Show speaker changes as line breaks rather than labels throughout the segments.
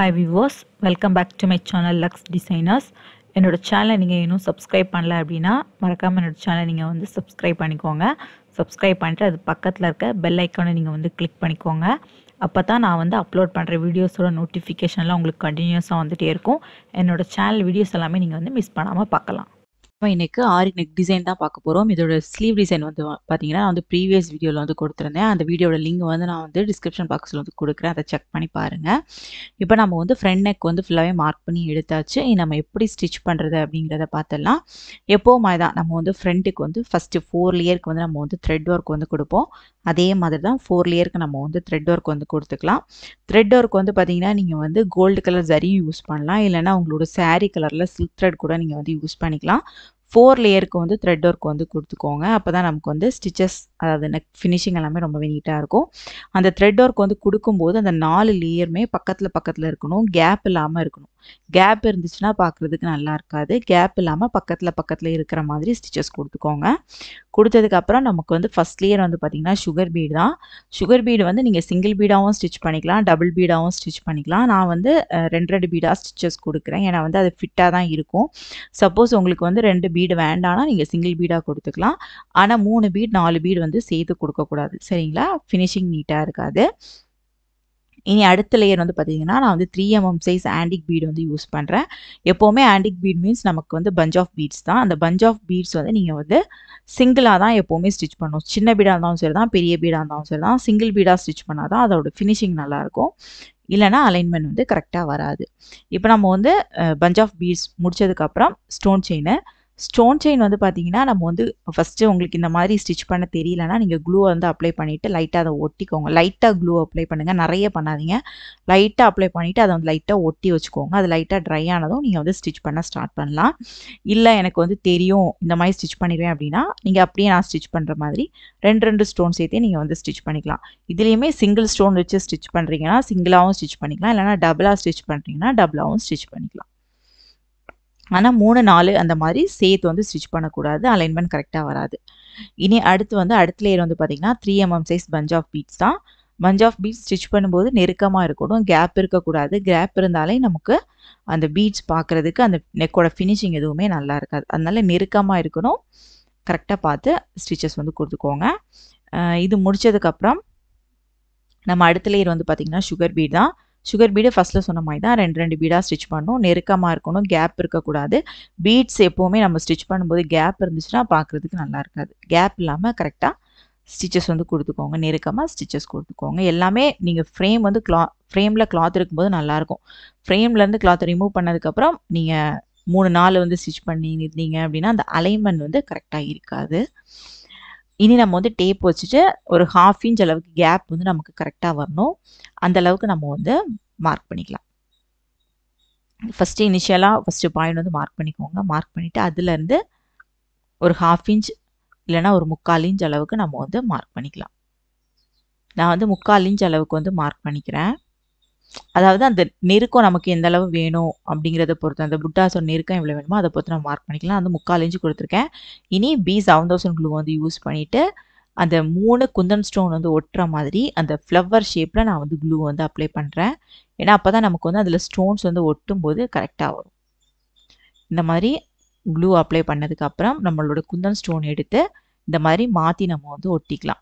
hi விவோஸ் welcome back to my channel Lux Designers என்னோடய சேனலை நீங்கள் இன்னும் சப்ஸ்கிரைப் பண்ணல அப்படின்னா மறக்காமல் என்னோடய சேனலை நீங்கள் வந்து சப்ஸ்கிரைப் பண்ணிக்கோங்க சப்ஸ்கிரைப் பண்ணிட்டு அது பக்கத்தில் இருக்க பெல் ஐக்கானை நீங்கள் வந்து கிளிக் பண்ணிக்கோங்க அப்போ தான் நான் வந்து அப்லோட் பண்ணுற வீடியோஸோட நோட்டிஃபிகேஷன்லாம் உங்களுக்கு கண்டினியூஸாக வந்துகிட்டே இருக்கும் என்னோடய சேனல் வீடியோஸ் எல்லாமே நீங்கள் வந்து மிஸ் பண்ணாமல் பார்க்கலாம் இன்னைக்கு ஆரி நெக் டிசைன் தான் பார்க்க போகிறோம் இதோட ஸ்லீவ் டிசைன் வந்து பார்த்தீங்கன்னா வந்து ப்ரீவியஸ் வீடியோவில் வந்து கொடுத்துருந்தேன் அந்த வீடியோட லிங்க் வந்து நான் வந்து டிஸ்கிரிப்ஷன் பாக்ஸில் வந்து கொடுக்குறேன் அதை செக் பண்ணி பாருங்கள் இப்போ நம்ம வந்து ஃப்ரண்ட் நெக் வந்து ஃபுல்லாகவே மார்க் பண்ணி எடுத்தாச்சு நம்ம எப்படி ஸ்டிச் பண்ணுறது அப்படிங்கிறத பார்த்துடலாம் எப்போவும் தான் நம்ம வந்து ஃப்ரண்ட்டுக்கு வந்து ஃபஸ்ட்டு ஃபோர் லேயருக்கு வந்து நம்ம வந்து த்ரெட் ஒர்க் வந்து கொடுப்போம் அதே மாதிரி தான் ஃபோர் லேயருக்கு நம்ம வந்து த்ரெட் ஒர்க் வந்து கொடுத்துக்கலாம் த்ரெட் ஒர்க் வந்து பார்த்தீங்கன்னா நீங்கள் வந்து கோல்டு கலர் சரியும் யூஸ் பண்ணலாம் இல்லைனா உங்களோட சாரீ கலரில் சில்க் த்ரெட் கூட நீங்கள் வந்து யூஸ் பண்ணிக்கலாம் ஃபோர் லேயருக்கு வந்து த்ரெட் ஒர்க் வந்து கொடுத்துக்கோங்க அப்போ தான் நமக்கு வந்து ஸ்டிச்சஸ் அதாவது நெக் ஃபினிஷிங் எல்லாமே ரொம்ப நீட்டாக இருக்கும் அந்த த்ரெட் ஒர்க் வந்து கொடுக்கும்போது அந்த நாலு லேயருமே பக்கத்தில் பக்கத்தில் இருக்கணும் கேப் இல்லாமல் இருக்கணும் கேப் இருந்துச்சுன்னா பார்க்குறதுக்கு நல்லா இருக்காது கேப் இல்லாமல் பக்கத்தில் பக்கத்தில் இருக்கிற மாதிரி ஸ்டிச்சஸ் கொடுத்துக்கோங்க கொடுத்ததுக்கப்புறம் நமக்கு வந்து ஃபஸ்ட் லேயர் வந்து பார்த்திங்கன்னா சுகர் பீடு தான் சுகர் பீடு வந்து நீங்கள் சிங்கிள் பீடாகவும் ஸ்டிச் பண்ணிக்கலாம் டபுள் பீடாகவும் ஸ்டிச் பண்ணிக்கலாம் நான் வந்து ரெண்டு ரெண்டு பீடாக ஸ்டிச்சஸ் கொடுக்குறேன் ஏன்னா வந்து அது ஃபிட்டாக தான் இருக்கும் சப்போஸ் உங்களுக்கு வந்து ரெண்டு பீட் பீடு வேண்டானா நீங்கள் சிங்கிள் பீடாக கொடுத்துக்கலாம் ஆனால் மூணு பீட் நாலு பீடு வந்து சேர்த்து கொடுக்கக்கூடாது சரிங்களா ஃபினிஷிங் நீட்டாக இருக்காது இனி அடுத்த லேயர் வந்து பார்த்தீங்கன்னா நான் வந்து three mm size antique bead வந்து யூஸ் பண்ணுறேன் எப்போவுமே ஆண்டிக் பீட் மீன்ஸ் நமக்கு வந்து பஞ்ச் ஆஃப் பீட்ஸ் தான் அந்த பஞ்ச் ஆஃப் பீட்ஸ் வந்து நீங்கள் வந்து சிங்கிளாக தான் எப்போவுமே ஸ்டிச் பண்ணணும் சின்ன பீடாக இருந்தாலும் சரி தான் பெரிய பீடாக இருந்தாலும் சரி தான் சிங்கிள் பீடாக ஸ்டிச் பண்ணால் தான் அதோட ஃபினிஷிங் நல்லாயிருக்கும் இல்லைனா அலைன்மெண்ட் வந்து கரெக்டாக வராது இப்போ நம்ம வந்து பஞ்ச் ஆஃப் பீட்ஸ் முடித்ததுக்கப்புறம் ஸ்டோன் செயினை ஸ்டோன் செயின் வந்து பார்த்தீங்கன்னா நம்ம வந்து ஃபஸ்ட்டு உங்களுக்கு இந்த மாதிரி ஸ்டிச் பண்ண தெரியலனா நீங்கள் க்ளூ வந்து அப்ளை பண்ணிவிட்டு லைட்டாக அதை ஒட்டிக்கோங்க லைட்டாக க்ளூ அப்ளை பண்ணுங்கள் நிறைய பண்ணாதீங்க லைட்டாக அப்ளை பண்ணிவிட்டு அதை வந்து லைட்டாக ஒட்டி வச்சுக்கோங்க அது லைட்டாக ட்ரை ஆனதும் நீங்கள் வந்து ஸ்டிச் பண்ண ஸ்டார்ட் பண்ணலாம் இல்லை எனக்கு வந்து தெரியும் இந்த மாதிரி ஸ்டிச் பண்ணிடுவேன் அப்படின்னா நீங்கள் அப்படியே நான் ஸ்டிச் பண்ணுற மாதிரி ரெண்டு ரெண்டு ஸ்டோன் சேர்த்தே நீங்கள் வந்து ஸ்டிச் பண்ணிக்கலாம் இதுலேயுமே சிங்கிள் ஸ்டோன் வச்சு ஸ்டிச் பண்ணுறீங்கன்னா சிங்கிளாகவும் ஸ்டிச் பண்ணிக்கலாம் இல்லைனா டபுளாக ஸ்டிச் பண்ணுறீங்கன்னா டபுளாகவும் ஸ்டிச் பண்ணிக்கலாம் ஆனால் மூணு நாலு அந்த மாதிரி சேர்த்து வந்து ஸ்டிச் பண்ணக்கூடாது அலைன்மெண்ட் கரெக்டாக வராது இனி அடுத்து வந்து அடுத்த லேயர் வந்து பார்த்தீங்கன்னா three mm size bunch of beads தான் பஞ்ச் ஆஃப் பீட்ஸ் ஸ்டிச் பண்ணும்போது நெருக்கமாக இருக்கணும் கேப் இருக்கக்கூடாது கேப் இருந்தாலே நமக்கு அந்த பீட்ஸ் பார்க்குறதுக்கு அந்த நெக்கோட ஃபினிஷிங் எதுவுமே நல்லா இருக்காது அதனால நெருக்கமாக இருக்கணும் கரெக்டாக பார்த்து ஸ்டிச்சஸ் வந்து கொடுத்துக்கோங்க இது முடித்ததுக்கப்புறம் நம்ம அடுத்த லேயர் வந்து பார்த்திங்கன்னா சுகர் பீட் தான் சுகர் பீடு ஃபஸ்ட்டில் சொன்ன மாதிரி தான் ரெண்டு ரெண்டு பீடாக ஸ்டிச் பண்ணணும் நெருக்கமாக இருக்கணும் கேப் இருக்கக்கூடாது பீட்ஸ் எப்போவுமே நம்ம ஸ்டிச் பண்ணும்போது கேப் இருந்துச்சுன்னா பார்க்குறதுக்கு நல்லா இருக்காது கேப் இல்லாமல் கரெக்டாக ஸ்டிச்சஸ் வந்து கொடுத்துக்கோங்க நெருக்கமாக ஸ்டிச்சஸ் கொடுத்துக்கோங்க எல்லாமே நீங்கள் ஃப்ரேம் வந்து கிளா ஃப்ரேமில் கிளாத் இருக்கும்போது நல்லாயிருக்கும் ஃப்ரேம்லேருந்து கிளாத் ரிமூவ் பண்ணதுக்கப்புறம் நீங்கள் மூணு நாள் வந்து ஸ்டிச் பண்ணி நிறுத்தீங்க அப்படின்னா அந்த அலைன்மெண்ட் வந்து கரெக்டாக இருக்காது இனி நம்ம வந்து டேப் வச்சுட்டு ஒரு ஹாஃப் இன்ச் அளவுக்கு கேப் வந்து நமக்கு கரெக்டாக வரணும் அந்த அளவுக்கு நம்ம வந்து மார்க் பண்ணிக்கலாம் ஃபஸ்ட்டு இனிஷியலாக ஃபஸ்ட்டு பாயிண்ட் வந்து மார்க் பண்ணிக்கோங்க மார்க் பண்ணிவிட்டு அதுலேருந்து ஒரு ஹாஃப் இன்ச் இல்லைனா ஒரு முக்கால் இன்ச் அளவுக்கு நம்ம வந்து மார்க் பண்ணிக்கலாம் நான் வந்து முக்கால் இன்ச் அளவுக்கு வந்து மார்க் பண்ணிக்கிறேன் அதாவது அந்த நெருக்கம் நமக்கு எந்த அளவு வேணும் அப்படிங்கிறத பொறுத்து அந்த புட்டாசோ நெருக்கம் எவ்வளோ வேணுமோ அதை பொறுத்து நம்ம மார்க் பண்ணிக்கலாம் அந்த முக்கால் இன்ச்சு கொடுத்துருக்கேன் இனி பி செவன் தௌசண்ட் குளூ வந்து யூஸ் பண்ணிவிட்டு அந்த மூணு குந்தன் ஸ்டோன் வந்து ஒட்டுற மாதிரி அந்த ஃப்ளவர் ஷேப்பில் நான் வந்து க்ளூ வந்து அப்ளை பண்ணுறேன் ஏன்னா அப்போ தான் நமக்கு வந்து அதில் ஸ்டோன்ஸ் வந்து ஒட்டும் போது கரெக்டாக வரும் இந்த மாதிரி க்ளூ அப்ளை பண்ணதுக்கப்புறம் நம்மளோட குந்தன் ஸ்டோன் எடுத்து இந்த மாதிரி மாற்றி நம்ம வந்து ஒட்டிக்கலாம்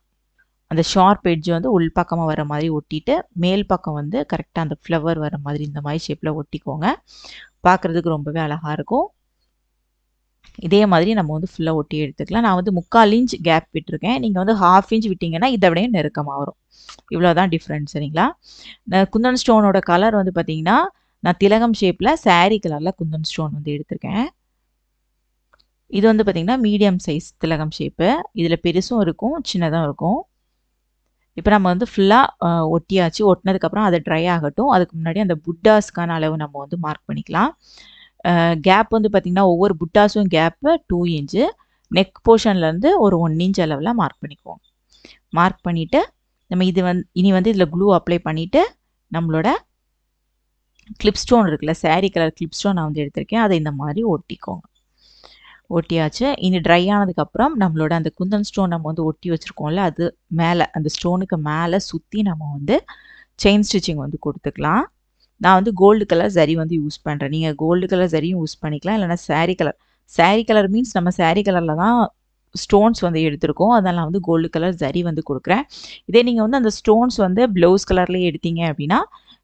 அந்த ஷார்ப் எட்ஜ் வந்து உள் பக்கமாக வர மாதிரி ஒட்டிட்டு மேல் பக்கம் வந்து கரெக்டாக அந்த ஃப்ளவர் வர மாதிரி இந்த மாதிரி ஷேப்பில் ஒட்டிக்கோங்க பார்க்குறதுக்கு ரொம்பவே அழகாக இருக்கும் இதே மாதிரி நம்ம வந்து ஃபுல்லாக ஒட்டி எடுத்துக்கலாம் நான் வந்து முக்கால் இன்ச் கேப் விட்டுருக்கேன் நீங்கள் வந்து ஹாஃப் இன்ச் விட்டிங்கன்னா இதை விடையும் நெருக்கமாக வரும் இவ்வளோதான் டிஃப்ரெண்ட் சரிங்களா குந்தன் ஸ்டோனோட கலர் வந்து பார்த்திங்கன்னா நான் திலகம் ஷேப்பில் சாரி கலரில் குந்தன் ஸ்டோன் வந்து எடுத்திருக்கேன் இது வந்து பார்த்திங்கன்னா மீடியம் சைஸ் திலகம் ஷேப்பு இதில் பெருசும் இருக்கும் சின்னதாக இருக்கும் இப்போ நம்ம வந்து ஃபுல்லாக ஒட்டியாச்சு ஒட்டினதுக்கப்புறம் அதை ட்ரை ஆகட்டும் அதுக்கு முன்னாடி அந்த புட்டாஸ்க்கான அளவு நம்ம வந்து மார்க் பண்ணிக்கலாம் கேப் வந்து பார்த்திங்கன்னா ஒவ்வொரு புட்டாஸும் கேப்பு டூ இன்ச்சு நெக் போர்ஷன்லேருந்து ஒரு ஒன் இன்ச் அளவில் மார்க் பண்ணிக்குவோம் மார்க் பண்ணிவிட்டு நம்ம இது வந்து இனி வந்து இதில் க்ளூ அப்ளை பண்ணிவிட்டு நம்மளோட கிளிப் ஸ்டோன் இருக்குல்ல சாரி கலர் கிளிப் ஸ்டோன் நான் வந்து எடுத்திருக்கேன் அதை இந்த மாதிரி ஒட்டிக்கோங்க ஒட்டியாச்சு இனி ட்ரை ஆனதுக்கப்புறம் நம்மளோட அந்த குந்தன் ஸ்டோன் நம்ம வந்து ஒட்டி வச்சுருக்கோம்ல அது மேலே அந்த ஸ்டோனுக்கு மேலே சுற்றி நம்ம வந்து செயின் ஸ்டிச்சிங் வந்து கொடுத்துக்கலாம் நான் வந்து கோல்டு கலர் சரி வந்து யூஸ் பண்ணுறேன் நீங்கள் கோல்டு கலர் சரியும் யூஸ் பண்ணிக்கலாம் இல்லைனா sari colour sari colour means நம்ம சாரீ கலரில் தான் ஸ்டோன்ஸ் வந்து எடுத்திருக்கோம் அதனால் நான் வந்து கோல்டு கலர் சரி வந்து கொடுக்குறேன் இதே நீங்கள் வந்து அந்த ஸ்டோன்ஸ் வந்து ப்ளவுஸ் கலர்லேயே எடுத்தீங்க அப்படின்னா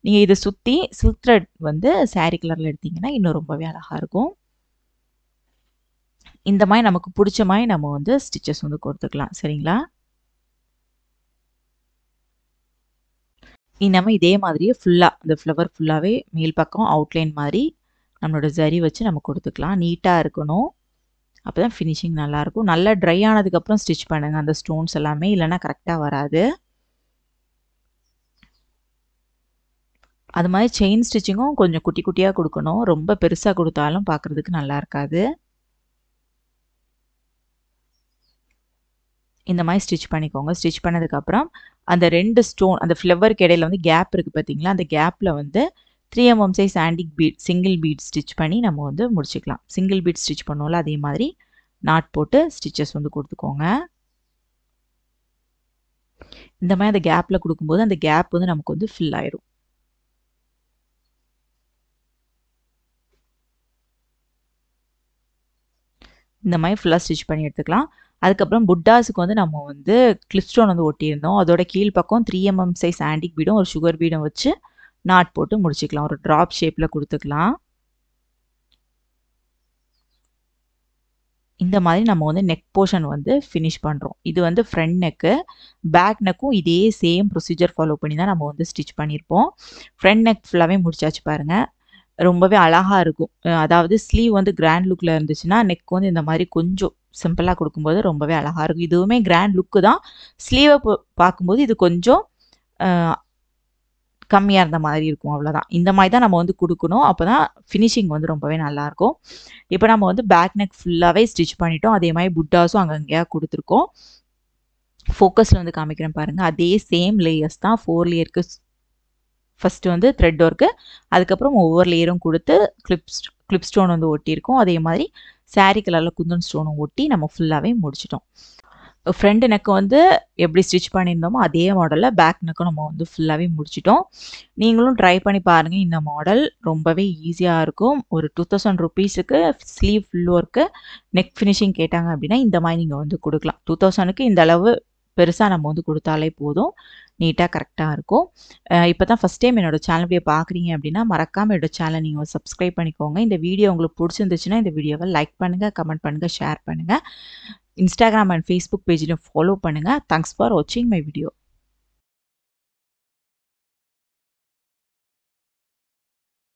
நீங்கள் இதை சுற்றி சில்க் த்ரெட் வந்து சாரீ கலரில் எடுத்திங்கன்னா இன்னும் ரொம்பவே அழகாக இருக்கும் இந்த மாதிரி நமக்கு பிடிச்ச மாதிரி நம்ம வந்து ஸ்டிச்சஸ் வந்து கொடுத்துக்கலாம் சரிங்களா நம்ம இதே மாதிரியே ஃபுல்லாக இந்த ஃப்ளவர் ஃபுல்லாகவே மேல் பக்கம் அவுட்லைன் மாதிரி நம்மளோட ஜரி வச்சு நம்ம கொடுத்துக்கலாம் நீட்டாக இருக்கணும் அப்போ தான் ஃபினிஷிங் நல்லாயிருக்கும் நல்லா ட்ரை ஆனதுக்கப்புறம் ஸ்டிச் பண்ணுங்கள் அந்த ஸ்டோன்ஸ் எல்லாமே இல்லைனா கரெக்டாக வராது அது மாதிரி செயின் ஸ்டிச்சிங்கும் கொஞ்சம் குட்டி குட்டியாக கொடுக்கணும் ரொம்ப பெருசாக கொடுத்தாலும் பார்க்குறதுக்கு நல்லா இருக்காது இந்த மாதிரி ஸ்டிச் பண்ணிக்கோங்க ஸ்டிச் பண்ணதுக்கப்புறம் அந்த ரெண்டு ஸ்டோன் அந்த ஃப்ளவருக்கு இடையில் வந்து கேப் இருக்குது பார்த்தீங்களா அந்த கேப்பில் வந்து three mm size antique bead single bead stitch பண்ணி நம்ம வந்து முடிச்சுக்கலாம் சிங்கிள் பீட் ஸ்டிச் பண்ணோம்ல அதே மாதிரி நாட் போட்டு ஸ்டிச்சஸ் வந்து கொடுத்துக்கோங்க இந்த மாதிரி அந்த கேப்பில் கொடுக்கும்போது அந்த கேப் வந்து நமக்கு வந்து ஃபில் ஆயிடும் இந்த மாதிரி ஃபுல்லாக ஸ்டிச் பண்ணி எடுத்துக்கலாம் அதுக்கப்புறம் புட்டாஸுக்கு வந்து நம்ம வந்து கிளிப்ஸ்டோன் வந்து ஒட்டியிருந்தோம் அதோட கீழ் பக்கம் த்ரீ எம்எம் சைஸ் ஆண்டிக் பீடும் ஒரு சுகர் பீடும் வச்சு நாட் போட்டு முடிச்சுக்கலாம் ஒரு ட்ராப் ஷேப்பில் கொடுத்துக்கலாம் இந்த மாதிரி நம்ம வந்து நெக் போர்ஷன் வந்து ஃபினிஷ் பண்ணுறோம் இது வந்து ஃப்ரண்ட் நெக்கு பேக் நெக்கும் இதே சேம் ப்ரொசீஜர் ஃபாலோ பண்ணி தான் நம்ம வந்து ஸ்டிச் பண்ணியிருப்போம் ஃப்ரண்ட் நெக் ஃபுல்லாகவே முடிச்சாச்சு பாருங்கள் ரொம்பவே அழகாக இருக்கும் அதாவது ஸ்லீவ் வந்து கிராண்ட் லுக்கில் இருந்துச்சுன்னா நெக் வந்து இந்த மாதிரி கொஞ்சம் சிம்பிளாக கொடுக்கும்போது ரொம்பவே அழகாக இருக்கும் இதுவுமே கிராண்ட் லுக்கு தான் ஸ்லீவை பார்க்கும்போது இது கொஞ்சம் கம்மியாக இருந்த மாதிரி இருக்கும் அவ்வளோதான் இந்த மாதிரி தான் நம்ம வந்து கொடுக்கணும் அப்போ தான் ஃபினிஷிங் வந்து ரொம்பவே நல்லாயிருக்கும் இப்போ நம்ம வந்து பேக் நெக் ஃபுல்லாகவே ஸ்டிச் பண்ணிட்டோம் அதே மாதிரி புட்டாஸும் அங்கங்கேயா கொடுத்துருக்கோம் ஃபோக்கஸில் வந்து காமிக்கிறேன் பாருங்கள் அதே சேம் லேயர்ஸ் தான் ஃபோர் லேயருக்கு ஃபஸ்ட்டு வந்து த்ரெட் ஒர்க்கு அதுக்கப்புறம் ஒவ்வொரு லேயரும் கொடுத்து கிளிப்ஸ் கிளிப் ஸ்டோன் வந்து ஒட்டியிருக்கோம் அதே மாதிரி சாரி கலரில் குந்தன் ஸ்டோனும் ஒட்டி நம்ம ஃபுல்லாகவே முடிச்சிட்டோம் ஃப்ரண்ட் நெக்கு வந்து எப்படி ஸ்டிச் பண்ணியிருந்தோமோ அதே மாடலில் பேக் நெக்கும் நம்ம வந்து ஃபுல்லாகவே முடிச்சிட்டோம் நீங்களும் ட்ரை பண்ணி பாருங்கள் இந்த மாடல் ரொம்பவே ஈஸியாக இருக்கும் ஒரு டூ தௌசண்ட் ருபீஸுக்கு sleeve full work neck finishing கேட்டாங்க அப்படின்னா இந்த மாதிரி நீங்கள் வந்து கொடுக்கலாம் டூ தௌசண்ட்க்கு இந்த அளவு பெருசாக நம்ம வந்து கொடுத்தாலே போதும் நீட்டாக கரெக்டாக இருக்கும் இப்போ தான் ஃபஸ்ட் டைம் என்னோடய சேனல் பார்க்குறீங்க அப்படின்னா மறக்காமல் என்னோடய சேனல் நீங்கள் சப்ஸ்கிரைப் பண்ணிக்கோங்க இந்த வீடியோ உங்களுக்கு பிடிச்சிருந்துச்சுன்னா இந்த வீடியோவை லைக் பண்ணுங்கள் கமெண்ட் பண்ணுங்கள் ஷேர் பண்ணுங்கள் இன்ஸ்டாகிராம் அண்ட் ஃபேஸ்புக் பேஜிலையும் ஃபாலோ பண்ணுங்கள் தேங்க்ஸ் ஃபார் வாட்சிங் மை வீடியோ